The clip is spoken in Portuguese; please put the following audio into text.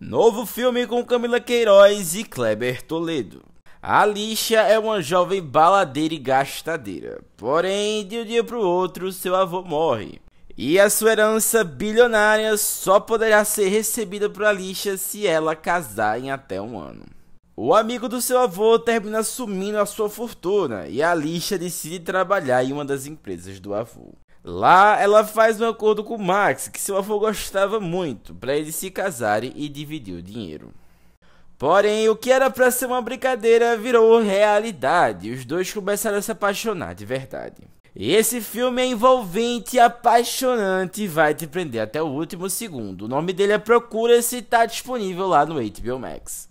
Novo filme com Camila Queiroz e Kleber Toledo. Alicia é uma jovem baladeira e gastadeira, porém, de um dia para o outro, seu avô morre. E a sua herança bilionária só poderá ser recebida por Alicia se ela casar em até um ano. O amigo do seu avô termina assumindo a sua fortuna e Alicia decide trabalhar em uma das empresas do avô. Lá ela faz um acordo com Max, que seu avô gostava muito, para eles se casarem e dividir o dinheiro. Porém, o que era para ser uma brincadeira virou realidade, e os dois começaram a se apaixonar de verdade. Esse filme é envolvente, apaixonante e vai te prender até o último segundo. O nome dele é Procura se está disponível lá no HBO Max.